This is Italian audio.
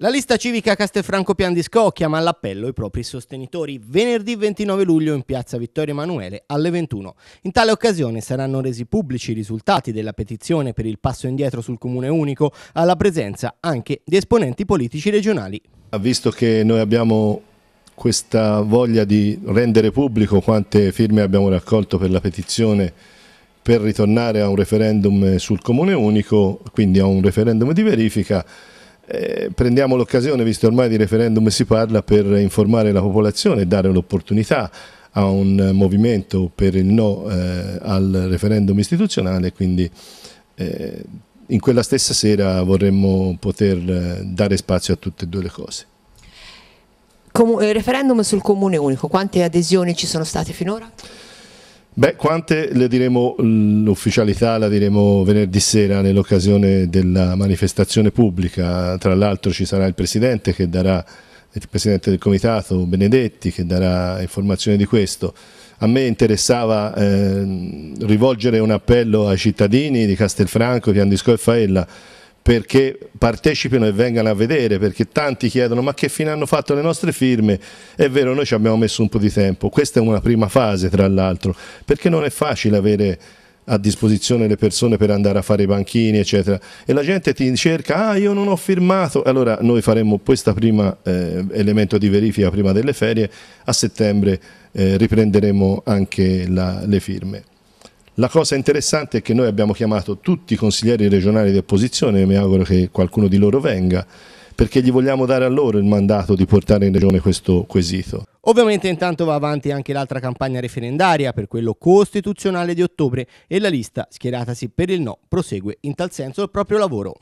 La lista civica Castelfranco Pian di Scò chiama all'appello i propri sostenitori venerdì 29 luglio in piazza Vittorio Emanuele alle 21. In tale occasione saranno resi pubblici i risultati della petizione per il passo indietro sul Comune Unico alla presenza anche di esponenti politici regionali. Visto che noi abbiamo questa voglia di rendere pubblico quante firme abbiamo raccolto per la petizione per ritornare a un referendum sul Comune Unico, quindi a un referendum di verifica, eh, prendiamo l'occasione, visto ormai di referendum si parla, per informare la popolazione e dare un'opportunità a un movimento per il no eh, al referendum istituzionale, quindi eh, in quella stessa sera vorremmo poter eh, dare spazio a tutte e due le cose. Com eh, referendum sul comune unico, quante adesioni ci sono state finora? Beh, quante le diremo l'ufficialità, la diremo venerdì sera nell'occasione della manifestazione pubblica. Tra l'altro ci sarà il presidente che darà il presidente del comitato Benedetti che darà informazione di questo. A me interessava eh, rivolgere un appello ai cittadini di Castelfranco, Piandisco e Faella perché partecipino e vengano a vedere, perché tanti chiedono ma che fine hanno fatto le nostre firme? È vero, noi ci abbiamo messo un po' di tempo, questa è una prima fase tra l'altro, perché non è facile avere a disposizione le persone per andare a fare i banchini, eccetera. E la gente ti cerca, ah, io non ho firmato. Allora noi faremo questo primo eh, elemento di verifica prima delle ferie, a settembre eh, riprenderemo anche la, le firme. La cosa interessante è che noi abbiamo chiamato tutti i consiglieri regionali di opposizione, mi auguro che qualcuno di loro venga, perché gli vogliamo dare a loro il mandato di portare in regione questo quesito. Ovviamente intanto va avanti anche l'altra campagna referendaria per quello costituzionale di ottobre e la lista schieratasi per il no prosegue in tal senso il proprio lavoro.